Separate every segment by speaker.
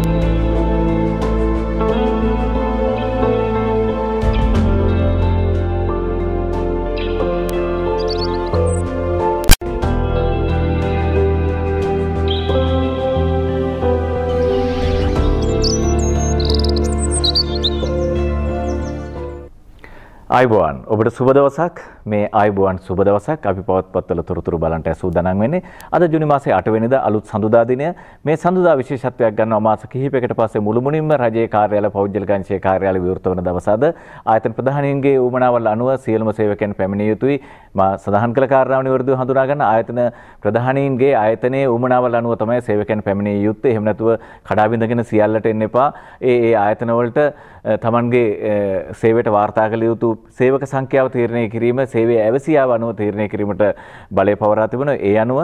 Speaker 1: Thank you. අයිබුවන් ඔබට සුබ දවසක් මේ අයිබුවන් සුබ දවසක් අපි පවත්පත්වල තොරතුරු බලන්ට සූදානම් වෙන්නේ අද ජුනි මාසේ 8 වෙනිදා අලුත් සඳුදා දිනය මේ සඳුදා විශේෂත්වයක් ගන්නවා මාස කිහිපයකට පස්සේ මුළුමනින්ම රජයේ කාර්යාල පෞද්ගලික අංශයේ කාර්යාල විවෘත වන දවස අද ආයතන ප්‍රධානීන්ගේ ඌමනාවල් අනුව සියලුම සේවකයන් පැමිණිය යුතුයි මා සඳහන් කළ කාරණාව නිවැරදිව හඳුනා ගන්න ආයතන ප්‍රධානීන්ගේ ආයතනයේ ඌමනාවල් අනුව තමයි සේවකයන් පැමිණිය යුත්තේ එහෙම නැතුව කඩා බිඳගෙන සියල්ලට එන්න එපා ඒ ඒ ආයතන වලට තමන්ගේ සේවට වාර්තා කළ යුතු සේවක සංඛ්‍යාව තීරණය කිරීම සේවේ ඇවසියාව අනුව තීරණය කිරීමට බලය පවරා තිබෙන ඒ අනුව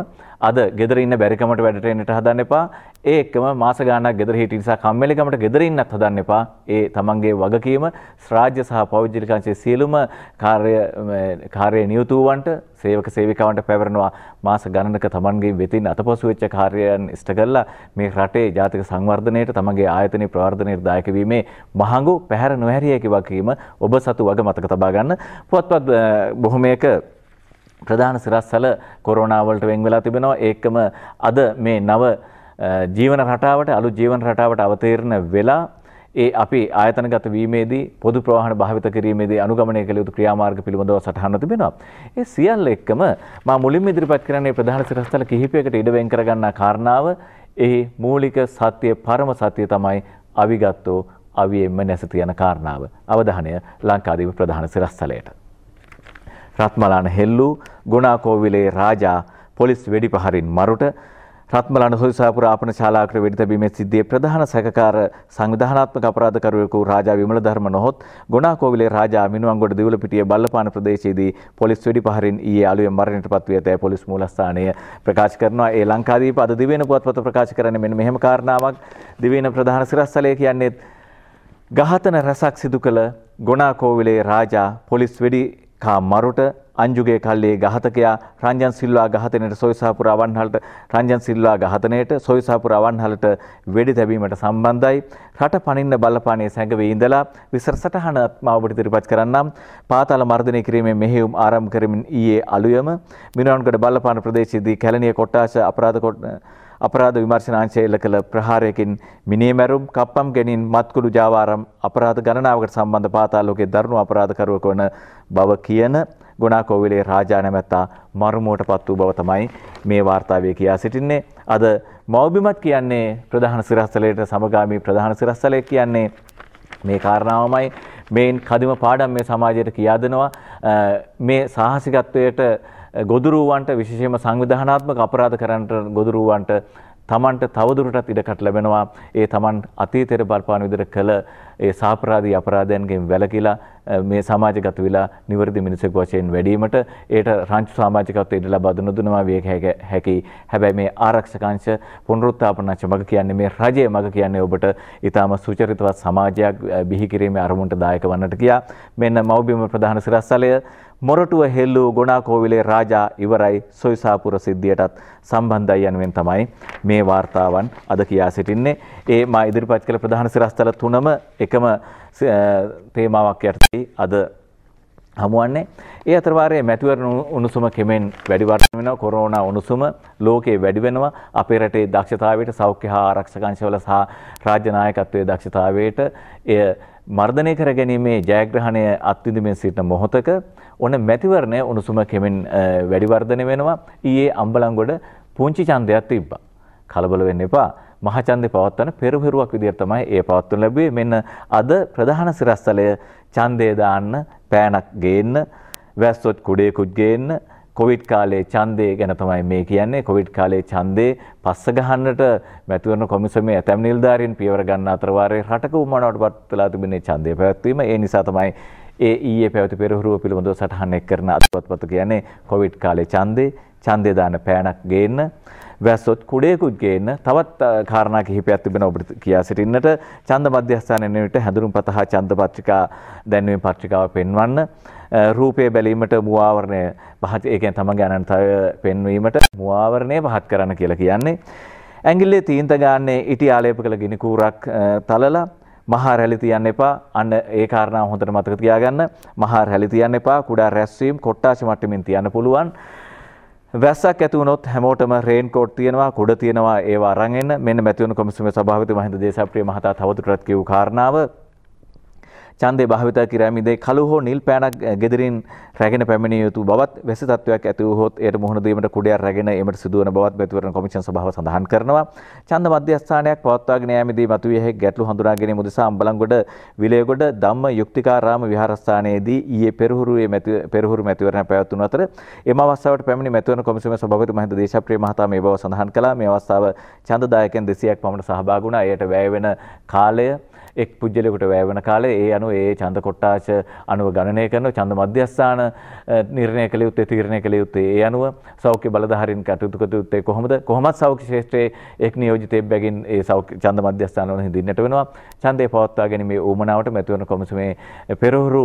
Speaker 1: අද ගෙදර ඉන්න බැරිකමට වැඩට එන්නට හදන්න එපා ඒ එක්කම මාස ගාණක් ගෙදර හිටිය නිසා කම්මැලිකමට ගෙදර ඉන්නත් හදන්න එපා. ඒ තමන්ගේ වගකීම රාජ්‍ය සහ පෞද්ගලිකංශයේ සියලුම කාර්ය කාර්ය නියුතුවන්ට සේවක සේවිකාවන්ට පැවරනවා මාස ගණනක තමන්ගේ වෙතින් අතපසු වෙච්ච කාර්යයන් ඉෂ්ට කරලා මේ රටේ ජාතික සංවර්ධනයට තමන්ගේ ආයතනයේ ප්‍රවර්ධනයට දායක වීමේ මහඟු පැහැර නොහැරිය හැකි වගකීම ඔබ සතු වග මතක තබා ගන්න. පුවත්පත් බොහොමයක ප්‍රධාන සිරස්සල කොරෝනාවලට වෙන් වෙලා තිබෙනවා ඒකම අද මේ නව ජීවන රටාවට අලු ජීවන රටාවට අවතීරණ වෙලා ඒ අපි ආයතනගත වීමේදී පොදු ප්‍රවාහන භාවිත කිරීමේදී අනුගමනය කළ යුතු ක්‍රියාමාර්ග පිළිබඳව සටහන් තිබෙනවා. ඒ සියල්ල එක්කම මා මුලින්ම ඉදිරිපත් කරන්නේ ප්‍රධාන සිරස්තල කිහිපයකට ඉඩ වෙන් කරගන්නා කාරණාව ඒ මූලික සත්‍යය පරම සත්‍යය තමයි අවිගත්ෝ අවියෙන්ම නැසති යන කාරණාව. අවධානය ලංකාදීප ප්‍රධාන සිරස්තලයට. රත්මලාන හෙල්ලු ගුණාකෝවිලේ රාජා පොලිස් වෙඩිපහරින් මරුට රත්මලන සොයිසාපුර ආපන ශාලාවකට වෙඩි තැබීමේ සිද්ධියේ ප්‍රධාන සැකකාර සංවිධානාත්මක අපරාධකරුවෙකු රාජා විමලධර්ම නොහොත් ගුණාකෝවිලේ රාජා මිනුවන්ගොඩ දිවුලපිටිය බල්ලපාන ප්‍රදේශයේදී පොලිස් වෙඩිපහරින් ඊයේ අලුයම මරණයට පත්වී ඇතැයි පොලිස් මූලස්ථානය ප්‍රකාශ කරනවා. ඒ ලංකාදීප අද දිවයින පුවත්පත ප්‍රකාශ කරන්නේ මෙන්න මෙහෙම කාරණාවක්. දිවයින ප්‍රධාන සිරස්සලය කියන්නේ ඝාතන රැසක් සිදු කළ ගුණාකෝවිලේ රාජා පොලිස් වෙඩි කා මරුට අංජුගේ කල්ලේ ඝාතකයා රංජන් සිල්වා ඝාතනයට සොයිසහපුර අවන්හලට රංජන් සිල්වා ඝාතනයට සොයිසහපුර අවන්හලට වෙඩි තැබීමට සම්බන්ධයි රට පනින්න බලපානයේ සැඟවී ඉඳලා විස්තර සටහනක් මාවට ඉදිරිපත් කරන්නම් පාතාල මර්ධනය කිරීමේ මෙහෙයුම් ආරම්භ කරමින් ඊයේ අලුයම මිනුවන්ගොඩ බලපාන ප්‍රදේශයේදී කැලණිය කොට්ටාශ අපරාධ කොට අපරාධ විමර්ශනාංශය එල්ල කළ ප්‍රහාරයකින් මිනේමැරුම් කප්පම් ගැනීම් මත්කුළු ජාවාරම් අපරාධ ගණනාවකට සම්බන්ධ පාතාලෝකයේ දරුණු අපරාධකරුවෙකු වන බව කියන ගුණාකෝවිලේ රාජා නැමැත්තා මරුමුවට පත් වූ බව තමයි මේ වාර්තාවේ කියා සිටින්නේ. අද මෞබිමත් කියන්නේ ප්‍රධාන සිරස්සලයට සමගාමී ප්‍රධාන සිරස්සලය කියන්නේ මේ කාරණාවමයි මේන් කදිම පාඩම් මේ සමාජයට කියා දෙනවා. මේ සාහසිකත්වයට ගොදුරුවන්ට විශේෂම සංවිධානාත්මක අපරාධ කරන්නට ගොදුරුවන්ට තමන්ට තවදුරටත් ඉඩකට ලැබෙනවා ඒ තමන් අතීතයට බලපාන විදිහට කළ ඒ සාපරාධී අපරාධයන්ගෙන් වැළකීලා මේ සමාජගත වෙලා නිවැරදි මිනිසෙක් වශයෙන් වැඩීමට ඒට රංචු සමාජිකත්වයට ලබා දුන්න දුනවා විය හැකි. හැබැයි මේ ආරක්ෂකංශ පුනරුත්ථාපනංශ මග කියන්නේ මේ රජයේ මග කියන්නේ ඔබට ඊටාම සුචරිතවත් සමාජයක් බිහි කිරීමේ අරමුණට දායක වන්නට කියා මෙන්න මව්බිම ප්‍රධාන සිරස්සලය මොරටුව හෙල්ලූ ගොනාකෝවිලේ රාජා ඉවරයි සොයිසාපුර සිද්ධියටත් සම්බන්ධයි යනුවෙන් තමයි මේ වාර්තාවන් අද කියා සිටින්නේ. ඒ මා ඉදිරිපත් කළ ප්‍රධාන සිරස්තල තුනම එකම තේමාවක් යටතේ අද හමුවන්නේ ඒ අතරවාරයේ මැතිවරණ උණුසුම කෙමෙන් වැඩි වර්ධනය වෙනවා කොරෝනා උණුසුම ලෝකේ වැඩි වෙනවා අපේ රටේ දක්ෂතාවයට සෞඛ්‍ය හා ආරක්ෂක අංශවල සහ රාජ්‍ය නායකත්වයේ දක්ෂතාවයට එය මර්ධනය කර ගැනීමේ ජයග්‍රහණය අත්විඳිමින් සිටින මොහොතක ඔන්න මැතිවරණය උණුසුම කෙමෙන් වැඩි වර්ධනය වෙනවා ඊයේ අම්බලන්ගොඩ පුංචි ඡන්දයක් තිබ්බා කලබල වෙන්න එපා මහචන්දේ පවත්වන පෙරහිරුවක් විදිහට තමයි ඒ පවත්වනු ලැබුවේ. මෙන්න අද ප්‍රධාන සිරස්සලය ඡන්දය දාන්න පෑනක් ගේන්න වැස්සොත් කුඩේකුත් ගේන්න කොවිඩ් කාලේ ඡන්දේ ගැන තමයි මේ කියන්නේ කොවිඩ් කාලේ ඡන්දේ පස්ස ගහන්නට මැතිවරණ කොමිසමේ ඇතැම් නිලධාරීන් පියවර ගන්න අතර වාරේ රටක උමනාවට පත්ලා තිබුණේ ඡන්දේ පැවැත්වීම ඒ නිසා තමයි ඒ ඊයේ පැවති පෙරහුරුව පිළිබඳව සටහන් එක් කරන අත්පත්පත් කියන්නේ කොවිඩ් කාලේ ඡන්දේ ඡන්දේ දාන පෑනක් ගේන්න වැස්සොත් කුඩයකුත් ගේන්න තවත් කාරණා කිහිපයක් තිබෙන ඔබට කියා සිටින්නට ඡන්ද මධ්‍යස්ථානයේ නිවිත හැඳුනුම් පත හා ඡන්ද පත්‍රිකා දැන්වීම පත්‍රිකාව පෙන්වන්න රූපය බැලීමට මුවාවරණය පහත් ඒ කියන්නේ තමන්ගේ අනන්තය පෙන්වීමට මුවාවරණය පහත් කරන්න කියලා කියන්නේ ඇඟිල්ලේ තීන්ත ගාන්නේ ඉටි ආලේප කළ ගිනි කූරක් තලලා මහා රැලි තියන්න එපා අන්න ඒ කාරණාව හොඳට මතක තියාගන්න මහා රැලි තියන්න එපා කුඩා රැස්වීම් කොට්ටාසි මට්ටමින් තියන්න පුළුවන් වැස්සක් ඇතිවුණොත් හැමෝටම රේන්කෝට් තියෙනවා කුඩ තියෙනවා ඒවා රඟෙන්න මෙන්න මැතිවුණු කොමිසමේ සභාපති මහින්ද දේශප්‍රිය මහතා තවදුරටත් කියූ කාරණාව ඡන්දය භාවිත කිරීමේදී කළු හෝ නිල් පෑනක් gedirin රැගෙන පැමිණිය යුතු බවත් වැසි තත්වයක් ඇති වූහොත් එයට මුහුණ දීමට කුඩයක් රැගෙන ඒමට සිදුවන බවත් මෙතුවරණ කොමිෂන් සභාව සඳහන් කරනවා. ඡන්ද මධ්‍යස්ථානයක් පවත්වාගෙන යාමේදී මතුවිය හැකි ගැටලු හඳුනා ගැනීම උදෙසා අම්බලන්ගොඩ විලයගොඩ ධම්ම යුක්තිකාරාම විහාරස්ථානයේදී ඊයේ පෙරහුරුවේ පෙරහුරු මැතිවරණ පැවැත්වුණු අතර එම අවස්ථාවට පැමිණි මැතිවරණ කොමිසමේ සභාපති මහින්ද දේශප්‍රිය මහතා මේ බව සඳහන් කළා. මේ අවස්ථාව ඡන්දදායකයන් 200ක් පමණ සහභාගී වුණා. එයට වැය වෙන කාලය එක් පුද්ගලයෙකුට වැය වෙන කාලේ ඒ අනුව ඒ ඡන්ද කොටාස අනුව ගණනය කරන ඡන්ද මධ්‍යස්ථාන නිර්ණය කළ යුත්තේ තීරණය කළ යුත්තේ ඒ අනුව සෞඛ්‍ය බලධාරීන් කටයුතු කළ යුත්තේ කොහොමද කොහොමත් සෞඛ්‍ය ක්ෂේත්‍රයේ එක් නියෝජිතයෙක් බැගින් ඒ සෞඛ්‍ය ඡන්ද මධ්‍යස්ථාන වල හිඳින්නට වෙනවා ඡන්දේ පවත්වා ගැනීමේ ඌමනාවට මැතිවරණ කොමිසමේ පෙරහුරු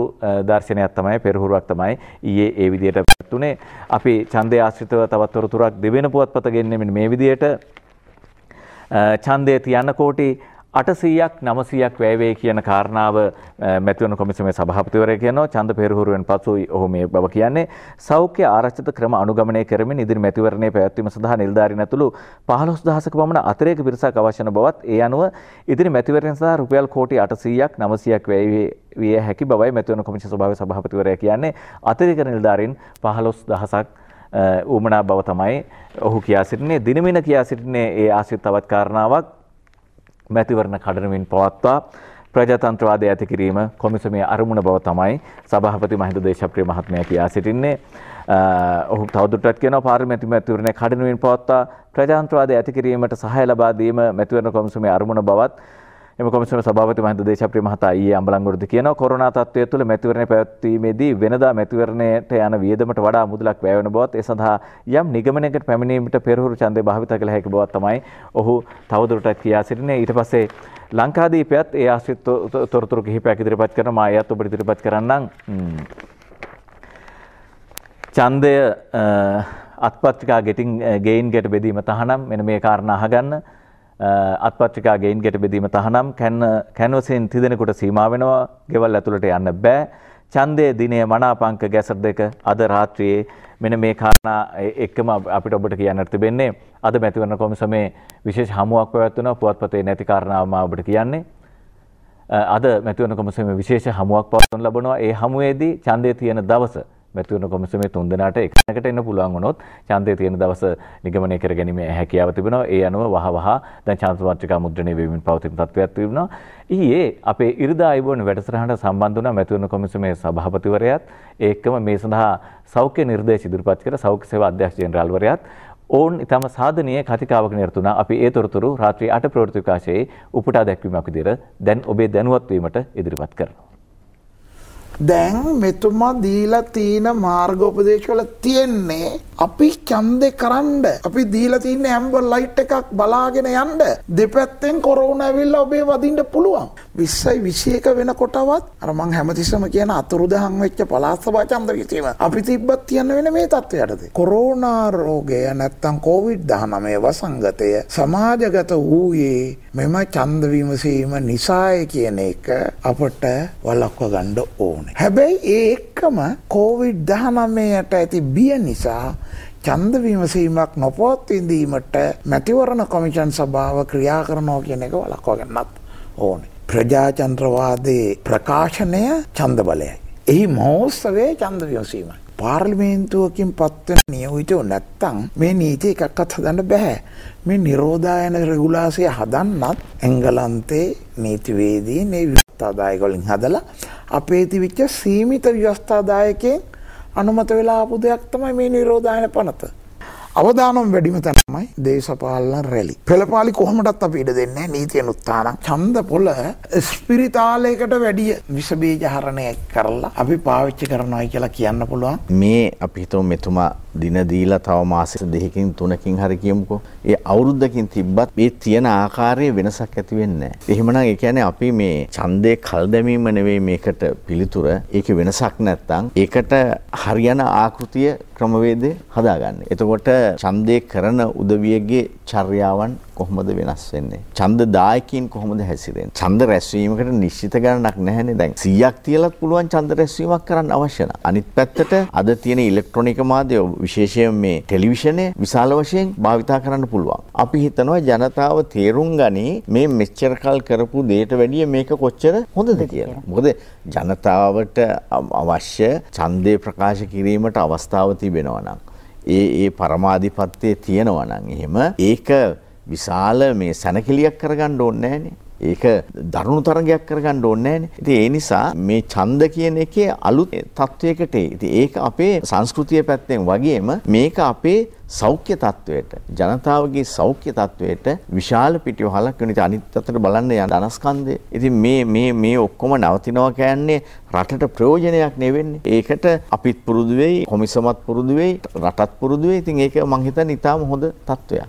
Speaker 1: දර්ශනයක් තමයි පෙරහුරුවක් තමයි ඊයේ ඒ විදිහට පැවැත්ුණේ අපි ඡන්දය ආශ්‍රිතව තවත් තොරතුරක් දෙවෙනි පුවත්පත ගෙන්නෙමින් මේ විදිහට ඡන්දය තියන්න කෝටි 800ක් 900ක් වැය වේ කියන කාරණාව මැතිවරණ කොමිසමේ සභාපතිවරයා කියනවා චන්ද පෙරහුරුවෙන් පසු ඔහු මේ බව කියන්නේ සෞඛ්‍ය ආරක්ෂිත ක්‍රම අනුගමනය කරමින් ඉදිරි මැතිවරණයේ පැවැත්වීම සඳහා නිලධාරීන් ඇතුළු 15000ක පමණ අතිරේක පිරිසක් අවශ්‍ය වන බවත් ඒ අනුව ඉදිරි මැතිවරණ සඳහා රුපියල් කෝටි 800ක් 900ක් වැය විය හැකි බවයි මැතිවරණ කොමිසම සභාවේ සභාපතිවරයා කියන්නේ අතිරේක නිලධාරීන් 15000ක් ඌමනා බව තමයි ඔහු කියා සිටින්නේ දිනමින කියා සිටින්නේ ඒ ආශ්‍රිත තවත් කාරණාවක් මැතිවරණ කඩනමින් පවත්වා ප්‍රජාතන්ත්‍රවාදය ඇති කිරීම කොමිසමේ අරමුණ බව තමයි සභහපති මහිද දේශප්‍රිය මහත්මය කියා සිටින්නේ ඔහු තවදුරටත් කියන පාර්ලිමේන්තු මැතිවරණ කඩනුවෙන් පවත්වා ප්‍රජාතන්ත්‍රවාදය ඇති කිරීමට සහාය ලබා දීම මැතිවරණ කොමිසමේ අරමුණ බවත් එම කොමිසම සභාපති මහින්ද දේශප්‍රිය මහතා ඊයේ අම්බලන්ගොඩදී කියනවා කොරෝනා තත්ත්වය තුළ මැතිවරණය පැවැත්වීමේදී වෙනදා මැතිවරණයට යන වියදමට වඩා මුදලක් වැය වෙන බවත් ඒ සඳහා යම් නිගමනයකට පැමිණීමට පෙරහුරු ඡන්දය භාවිත කළ හැකි බවත් තමයි ඔහු තවදුරටත් කියා සිටින්නේ ඊට පස්සේ ලංකාදීපයත් ඒ ආශ්‍රිත තොරතුරු කිහිපයක් ඉදිරිපත් කරන මා එයත් ඔබට ඉදිරිපත් කරන්නම් ඡන්දය අත්පත්‍රිකා ගෙටින් ගේයින් ගැට බෙදීම තහනම් මෙන මේ කාරණ අහගන්න අත්පත්්‍රිකා ගේයින් ගෙට බෙදීම තහනම් කැනවසින් තිදෙනකුට සීමා වෙනවා ගෙවල් ඇතුළට යන්න බෑ. චන්දය දිනය මනාපංක ගැසර දෙක අද රාත්‍රයේ මෙන මේ කාරණා එක්කම අපිට ඔබට කියන්නට තිබෙන්නේ අද මැතිවරණ කොමිසමේ විශේෂ හමුවක් පැවැත්වන පුවත්පතේ නැති කාරණාවම ඔබට කියන්නේ. අද මැතිවරණ කොමිසමේ විශේෂ හමුවක් පවත්වන ලබනවා ඒ හමුවේදී ඡන්දය තියෙන දවස මැතිවරණ කොමිසමේ තුන්දෙනාට එකනකට එන්න පුළුවන් වුණොත් ඡන්දය තියෙන දවස නිගමනය කර ගැනීමේ හැකියාව තිබෙනවා. ඒ අනුව වහවහ දැන් ඡන්ද පත්‍රිකා මුද්‍රණය වෙමින් පවතින තත්ත්වයක් තිබෙනවා. ඊයේ අපේ ඉරිදා අයබෝන් වැඩසටහනට සම්බන්ධ වුණා මැතිවරණ කොමිසමේ සභාපතිවරයාත් ඒකම මේ සඳහා සෞඛ්‍ය නිර්දේශ ඉදිරිපත් කර සෞඛ්‍ය සේවා අධ්‍යක්ෂ ජෙනරාල්වරයාත් ඔවුන් ඉතාම සාධනීය කතිකාවක නිරත වුණා. අපි ඒ තොරතුරු රාත්‍රී 8 ප්‍රවෘත්ති විකාශයේ උපුටා දැක්වීමක් විදිහට දැන් ඔබේ දැනුවත් වීමට ඉදිරිපත් කරනවා.
Speaker 2: දැන් මෙතුමා දීලා තියෙන මාර්ගෝපදේශවල තියෙන්නේ අපි ඡන්දේ කරන්න. අපි දීලා තියෙන ඇම්බර් ලයිට් එකක් බලාගෙන යන්න. දෙපැත්තෙන් කොරෝනා ඇවිල්ලා ඔබේ වදින්න පුළුවන්. 20යි 21 වෙනකොටවත් අර මං හැමතිස්සම කියන අතුරුදහන් වෙච්ච පළාත් සභා ඡන්ද විසීම අපි තිබ්බත් තියන්න වෙන මේ තත්ත්වයටද. කොරෝනා රෝගය නැත්තම් COVID-19 වසංගතය සමාජගත වූයේ මෙම ඡන්ද විමසීම නිසාය කියන එක අපට වළක්වා ගන්න ඕන. ඕනේ. හැබැයි ඒ එක්කම කෝවිඩ් 19ට ඇති බිය නිසා ඡන්ද විමසීමක් නොපවත්වින් දීමට මැතිවරණ කොමිෂන් සභාව ක්‍රියා කරනවා කියන එක වළක්වා ගන්නත් ඕනේ. ප්‍රජාතන්ත්‍රවාදී ප්‍රකාශනය ඡන්ද බලයයි. එහි මහෝත්සවයේ ඡන්ද විමසීමයි. පාර්ලිමේන්තුවකින් පත්වන නියෝජිතව නැත්තම් මේ නීති එකක්වත් හදන්න බෑ. මේ නිරෝධායන රෙගුලාසිය හදන්නත් එංගලන්තේ නීතිවේදී මේ ව්‍යවස්ථාදායක වලින් හදලා අපේ තිබිච්ච සීමිත ව්‍යවස්ථාදායකයෙන් අනුමත වෙලා ආපු දෙයක් තමයි මේ නිරෝධායන පනත. අවදානම් වැඩිම තැනමයි දේශපාලන රැලි. පෙළපාලි කොහොමටත් අපි ඉඩ දෙන්නේ නීතියෙන් උත්තානම් ඡන්ද පොළ ස්පිරිතාලයකට වැඩිය විස බීජ හරණය කරලා අපි පාවිච්චි කරනවායි කියලා කියන්න පුළුවන්.
Speaker 3: මේ අපි හිතමු මෙතුමා දින දීලා තව මාස දෙකකින් තුනකින් හරි කියමුකෝ. ඒ අවුරුද්දකින් තිබ්බත් මේ තියෙන ආකාරයේ වෙනසක් ඇති වෙන්නේ නැහැ. එහෙමනම් ඒ කියන්නේ අපි මේ ඡන්දේ කල් දැමීම නෙවෙයි මේකට පිළිතුර. ඒකේ වෙනසක් නැත්තම් ඒකට හරියන ආකෘතිය ක්‍රමවේදේ හදාගන්න. එතකොට ඡන්දේ කරන උදවියගේ චර්යාවන් කොහොමද වෙනස් වෙන්නේ? ඡන්ද දායකයින් කොහොමද හැසිරෙන්නේ? ඡන්ද රැස්වීමකට නිශ්චිත ගණනක් නැහැනේ දැන්. 100ක් තියලත් පුළුවන් ඡන්ද රැස්වීමක් කරන්න අවශ්‍ය නැහැ. අනිත් පැත්තට අද තියෙන ඉලෙක්ට්‍රොනික මාධ්‍ය විශේෂයෙන් මේ ටෙලිවිෂනය විශාල වශයෙන් භාවිතා කරන්න පුළුවන්. අපි හිතනවා ජනතාව තේරුම් ගනි මේ මෙච්චර කල් කරපු දෙයට වැඩිය මේක කොච්චර හොඳද කියලා. මොකද ජනතාවට අවශ්‍ය ඡන්දේ ප්‍රකාශ කිරීමට අවස්ථාව තිබෙනවා නම් ඒ ඒ පරමාධිපත්‍යයේ තියෙනවා නම් එහෙම ඒක විශාල මේ සැනකිලියක් කරගන්න ඕනේ නැහනේ. ඒක දරුණු තරගයක් කරගන්න ඕනේ නැහනේ. ඉතින් ඒ නිසා මේ ඡන්ද කියන එකේ අලුත් තත්වයකට ඉතින් ඒක අපේ සංස්කෘතිය පැත්තෙන් වගේම මේක අපේ සෞඛ්‍ය තත්වයට ජනතාවගේ සෞඛ්‍ය තත්වයට විශාල පිටිවහලක් වෙන ඉතින් අනිත් අතට බලන්න යන ධනස්කන්ධය. ඉතින් මේ මේ මේ ඔක්කොම නවතිනවා කියන්නේ රටට ප්‍රයෝජනයක් නෙවෙන්නේ. ඒකට අපිත් පුරුදු වෙයි, කොමිසමත් පුරුදු වෙයි, රටත් පුරුදු වෙයි. ඉතින් ඒක මං හිතන්නේ ඊටාම හොඳ තත්වයක්.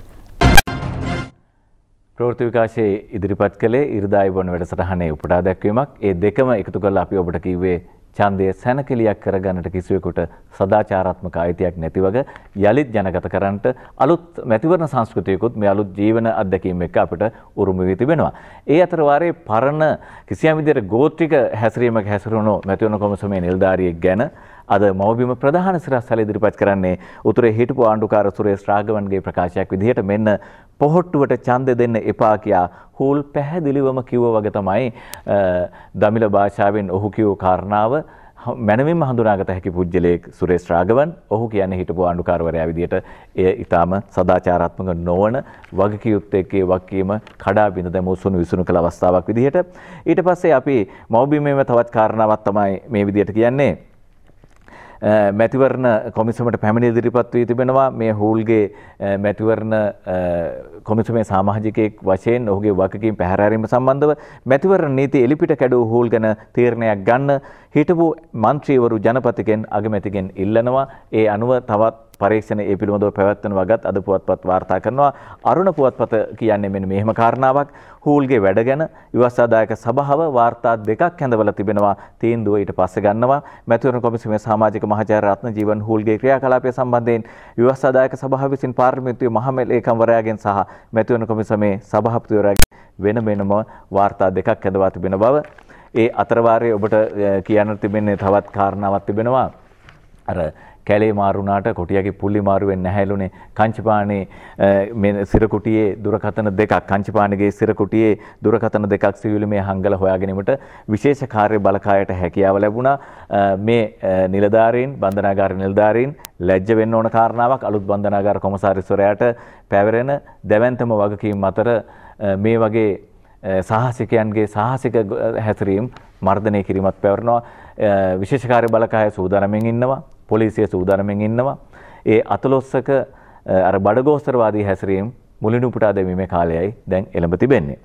Speaker 1: ප්‍රෘති විකාශයේ ඉදිරිපත් කළේ ඉරිදායි බොන වැඩසටහනේ උපුටා දැක්වීමක් ඒ දෙකම එකතු කරලා අපි ඔබට කිව්වේ ඡන්දය සැනකෙලියක් කරගන්නට කිසිවෙකුට සදාචාරාත්මක අයිතියක් නැති වගේ යලිත් ජනගත කරන්නට අලුත් මැතිවරණ සංස්කෘතියකුත් මේ අලුත් ජීවන අත්දැකීම් එක්ක අපිට උරුම වී තිබෙනවා. ඒ අතර වාරේ පරණ කිසියම් විදිහට ගෝත්‍රික හැසිරීමක් හැසිරුණු මැතිවරණ කොමිසමේ නිලධාරියෙක් ගැන අද මවබිම ප්‍රධාන සිරස්සල ඉදිරිපත් කරන්නේ උතුරේ හිටපු ආණ්ඩුකාර සුරේෂ් රාඝවන්ගේ ප්‍රකාශයක් විදිහට මෙන්න පොහොට්ටුවට ඡන්ද දෙන්න එපා කියා හූල් පැහැදිලිවම කිව්ව වගේ තමයි දමිළ භාෂාවෙන් ඔහු කියූ කාරණාව මැනවින් හඳුනාගත හැකි පුද්ගලයෙක් සුරේෂ් රාඝවන් ඔහු කියන්නේ හිටපු ආණ්ඩුකාරවරයා විදිහට එය ඊටාම සදාචාරාත්මක නොවන වගකීම්ත්තේකේ වගකීම කඩා බිඳ දැමූ සුණු විසුණු කළ අවස්ථාවක් විදිහට ඊට පස්සේ අපි මෞබිමේම තවත් කාරණාවක් තමයි මේ විදිහට කියන්නේ මැතිවරණ කොමිසමට පැමිණ ඉදිරිපත් වී තිබෙනවා මේ හූල්ගේ මැතිවරණ කොමිසමේ සාමාජිකයෙක් වශයෙන් ඔහුගේ වගකින් පැහැරීම සම්බන්ධව මැතිවරණ නීති එලිපිට කැඩූ හූල් ගැන තීරණයක් ගන්න හිටපු මන්ත්‍රීවරු ජනපතිකෙන් අගමැතිකෙන් ඉල්ලනවා ඒ අනුව තවත් පරීක්ෂණ ඒ පිළිබඳව පැවැත්වෙන වගත් අද පුවත්පත් වාර්තා කරනවා. අරුණ පුවත්පත කියන්නේ මෙන්න මෙහෙම කාරණාවක්. හූල්ගේ වැඩ ගැන විවස්ථාදායක සභාව වාර්තා දෙකක් හැඳවලා තිබෙනවා. තීන්දුව ඊට පස්සේ ගන්නවා. මැතිවරණ කොමිසමේ සමාජික මහාචාර්ය රත්නජීවන් හූල්ගේ ක්‍රියාකලාපය සම්බන්ධයෙන් විවස්ථාදායක සභාව විසින් පාර්ලිමේන්තුවේ මහමෙල් ඒකම්වරයාගෙන් සහ මැතිවරණ කොමිසමේ සභාපතිවරයාගෙන් වෙන වෙනම වාර්තා දෙකක් හැඳවා තිබෙන බව ඒ අතරවාරයේ ඔබට කියන්න තිබෙන්නේ තවත් කාරණාවක් තිබෙනවා. අර කැලේ මාරුණාට කොටියගේ පුල්ලි මාරුවෙන් නැහැලුනේ කංචිපානේ සිරකුටියේ දුරකථන දෙකක් කංචිපානගේ සිරකුටියේ දුරකථන දෙකක් සිවිලුමේ හංගල හොයාගැනීමට විශේෂ කාර්ය බලකායට හැකියාව ලැබුණා මේ නිලධාරීන් බන්ධනාගාර නිලධාරීන් ලැජ්ජ වෙන්න ඕන කාරණාවක් අලුත් බන්ධනාගාර කොමසාරිස්වරයාට පැවරෙන දැවැන්තම වගකීම් අතර මේ වගේ සාහසිකයන්ගේ සාහසික හැසිරීම් මර්ධනය කිරීමත් පැවරනවා විශේෂකාරය බලකාය සූදානමෙන් ඉන්නවා පොලිසිය සූදානමින් ඉන්නවා. ඒ අතලොස්සක අර බඩගෝස්තරවාදී හැසිරීම් මුලිනුපුටා දැමීමේ කාලයයි දැන් එළඹ තිබෙන්නේ.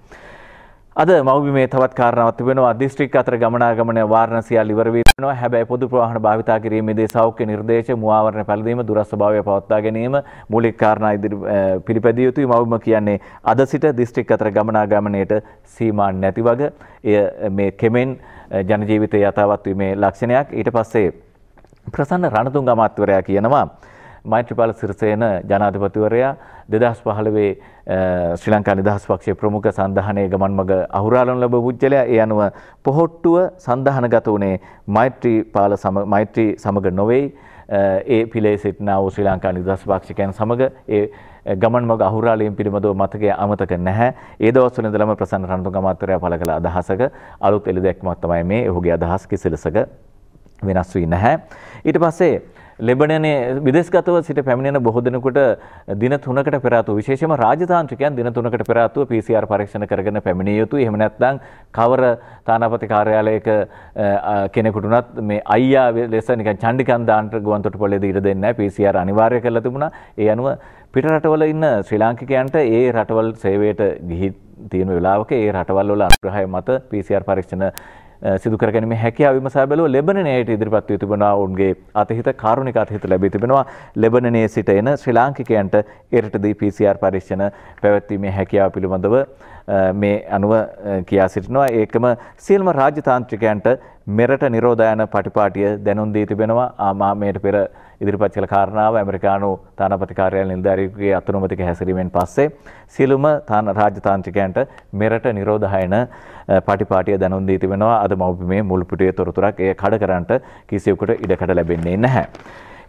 Speaker 1: අද මවබි මේ තවත් කාරණාවක් තිබෙනවා දිස්ත්‍රික් අතර ගමනාගමන වාරණ සියල්ල ඉවර වී තිබෙනවා හැබැයි පොදු ප්‍රවාහන භාවිතා කිරීමේදී සෞඛ්‍ය නිර්දේශ මුවාවරණ පැළඳීම දුරස්වභාවය පවත්වා ගැනීම මූලික කාරණා ඉදිරි පිළිපැදිය යුතුයි මවබිම කියන්නේ අද සිට දිස්ත්‍රික් අතර ගමනාගමනයට සීමා නැති වග එය මේ කෙමෙන් ජනජීවිතය යථාවත් වීමේ ලක්ෂණයක් ඊට පස්සේ ප්‍රසන්න රණතුංග අමාත්‍යවරයා කියනවා මෛත්‍රීපාල සිරිසේන ජනාධිපතිවරයා දෙදස් පහළවේ ශ්‍රී ලංකා නිදහස් පක්ෂය ප්‍රමුඛ සඳහනය ගමන් මඟ අහුරාලන් ලැබ පුද්ගලයා ඒ අනුව පොහොට්ටුව සඳහනගත වුණේ මෛත්‍රී පාල මෛත්‍රී සමග නොවෙයි ඒ පිලේ සිටිනාව ශ්‍රී ලංකා නිදහස් පක්ෂිකයන් සමඟ ඒ ගමන් මග අහුරාලයෙන් පිළිබඳව මතකය අමතක නැහැ ඒ දවස්වල ඉඳලම ප්‍රසන්න රණතුංග අමාත්‍යවරයා පළ කළ අදහසක අලුත් එළිදැක්මක් තමයි මේ ඔහුගේ අදහස් කිසිලසක වෙනස් වී නැහැ. ඊට පස්සේ ලෙබනනේ විදේශගතව සිට පැමිණෙන බොහෝ දෙනෙකුට දින 3කට පෙර ආතුව විශේෂයෙන්ම රාජතාන්ත්‍රිකයන් දින 3කට පෙර ආතුව PCR පරීක්ෂණ කරගෙන පැමිණිය යුතුයි. එහෙම නැත්නම් කවර තානාපති කාර්යාලයක කෙනෙකුට උනත් මේ අයියා ලෙස නිකන් චණ්ඩිකන් දාන්න ගුවන්තොටුපළේදී ඉඩ දෙන්නේ නැහැ. PCR අනිවාර්ය කරලා තිබුණා. ඒ අනුව පිට රටවල ඉන්න ශ්‍රී ලාංකිකයන්ට ඒ රටවල් සේවයට ගිහි තියෙන වෙලාවක ඒ රටවල් වල අනුග්‍රහය මත PCR පරීක්ෂණ සිදුකරගැනීම හැකියාව විමසා බැලුව ලෙබනනයට ඉදිරිපත් වී තිබෙනවා ඔවුන්ගේ අතහිත කාරුණික අතහිත ලැබී තිබෙනවා ලෙබනනයේ සිට එන ශ්‍රී ලාංකිකයන්ට එරටදී PCR පරීක්ෂණ පැවැත්වීමේ හැකියාව පිළිබඳව මේ අනුව කියා සිටිනවා ඒකම සියලුම රාජ්‍යතාන්ත්‍රිකයන්ට මෙරට නිරෝධයන පටිපාටිය දැනුම් දී තිබෙනවා ආමාමයට පෙර ඉදිරිපත් කළ කාරණාව ඇමරිකානු තානාපති කාර්යාල නිලධාරීගේ අතුනුමතික හැසිරීමෙන් පස්සේ සියලුම තාන රාජතාන්ත්‍රිකයන්ට මෙරට නිරෝධායන පටිපාටිය දැනුම් දී තිබෙනවා අද මව්පිමේ මුල් පිටුවේ තොරතුරක් එය කඩ කරන්නට කිසිවෙකුට ඉඩකඩ ලැබෙන්නේ නැහැ.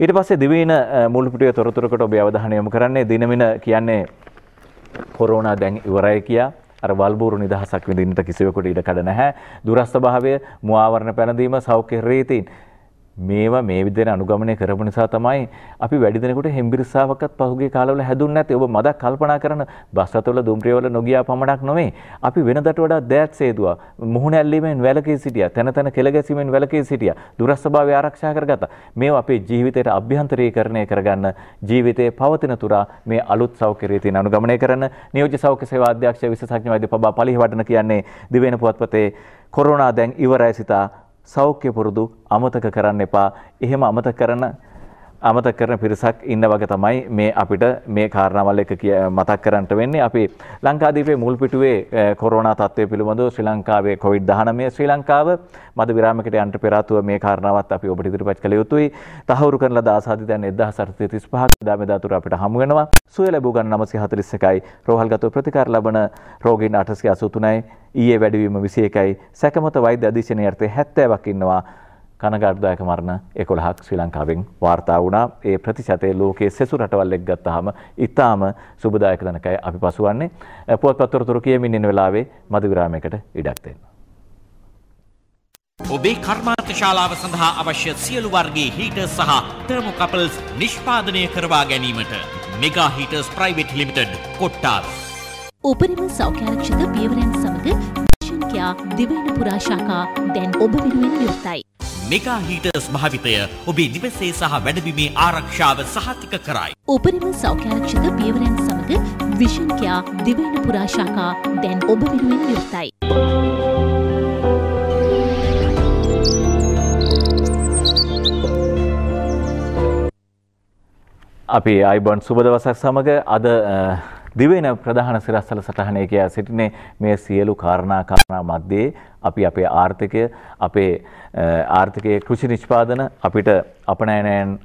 Speaker 1: ඊට පස්සේ දිවයින මුල් පිටුවේ තොරතුරකට ඔබ අවධානය යොමු කරන්නේ දිනමින කියන්නේ කොරෝනා දැන් ඉවරයි කියා අර වල්බූරු නිදහසක් විඳින්නට කිසිවෙකුට ඉඩ කඩ නැහැ. දුරස්ථභාවය මුවාවරණ පැනදීම සෞඛ්‍ය රීතීන් මේවා මේ විදිහට අනුගමනය කරපු නිසා තමයි අපි වැඩි දිනකට හෙම්බිරිස්සාවක්වත් පහුගිය කාලවල හැදුන්නේ නැති. ඔබ මදක් කල්පනා කරන බස් රථවල දුම්රියවල නොගියා පමණක් නොවේ. අපි වෙනදට වඩා දෑත් සේදුවා. මුහුණ ඇල්ලීමෙන් වැළකී සිටියා. තන තන කෙල ගැසීමෙන් වැළකී සිටියා. දුරස්වභාවය ආරක්ෂා කරගත්තා. මේවා අපේ ජීවිතයට අභ්‍යන්තරීකරණය කරගන්න ජීවිතයේ පවතින තුරා මේ අලුත් සෞඛ්‍ය රීතින අනුගමනය කරන නියෝජ්‍ය සෞඛ්‍ය සේවා අධ්‍යක්ෂ විශේෂඥ වෛද්‍ය පබා පලිහවඩන කියන්නේ දිවෙන පුවත්පතේ කොරෝනා දැන් ඉවරයි සිතා සෞඛ්‍ය පුරුදු අමතක කරන්න එපා එහෙම අමතක කරන අමතක කරන පිරිසක් ඉන්න වගේ තමයි මේ අපිට මේ කාරණාවල් එක මතක් කරන්නට වෙන්නේ අපි ලංකාදීපේ මුල් පිටුවේ කොරෝනා තත්ත්වය පිළිබඳව ශ්‍රී ලංකාවේ කොවිඩ් 19 ශ්‍රී ලංකාව මද විරාමයකට යන්න පෙර ආතුව මේ කාරණාවත් අපි ඔබට ඉදිරිපත් කළ යුතුයි තහවුරු කරන ලද ආසාදිතයන් 1835ක් දාමෙදා තුර අපිට හමු වෙනවා සුවය ලැබූ ගන්න 941යි රෝහල්ගත ප්‍රතිකාර ලබන රෝගීන් 883යි ඊයේ වැඩිවීම 21යි සැකමත වෛද්‍ය අධීක්ෂණයේ යටතේ 70ක් ඉන්නවා කනගාටුදායක මරණ 11ක් ශ්‍රී ලංකාවෙන් වාර්තා වුණා. ඒ ප්‍රතිශතය ලෝකයේ සෙසු රටවල් එක්ක ගත්තාම ඊටාම සුබදායක දනකයි අපි පසුවන්නේ. පුවත්පත්තරතුරු කියමින් ඉන්න වෙලාවේ මදු විරාමයකට ඉඩක් දෙන්න.
Speaker 3: ඔබේ කර්මාන්ත ශාලාව සඳහා අවශ්‍ය සියලු වර්ගයේ හීටර්ස් සහ තර්මෝකපල්ස් නිෂ්පාදනය කරවා ගැනීමට Mega Heaters Private Limited Kottawa
Speaker 4: උපරිම සෞඛ්‍යාරක්ෂිත පියවරෙන් සමඟ මිෂන්කයා දිවයින පුරාශාකා දැන් ඔබ වෙනුවෙන් යුක්තයි.
Speaker 3: මෙකා හීටර්ස් භාවිතය ඔබේ දිවසේ සහ වැඩබිමේ ආරක්ෂාව සහතික කරයි.
Speaker 4: උපරිම සෞඛ්‍යාරක්ෂිත පියවරෙන් සමඟ විෂන්කයා දිවයින පුරාශාකා දැන් ඔබ වෙනුවෙන් යුක්තයි.
Speaker 1: අපි අයිබොන් සුබ දවසක් සමඟ අද දිවයින ප්‍රධාන සිරස්සල සටහනේ කියා සිටිනේ මේ සියලු කාරණා කාරණා මැද්දේ අපි අපේ ආර්ථිකය අපේ ආර්ථිකයේ කෘෂි නිෂ්පාදන අපිට අපනයනයන්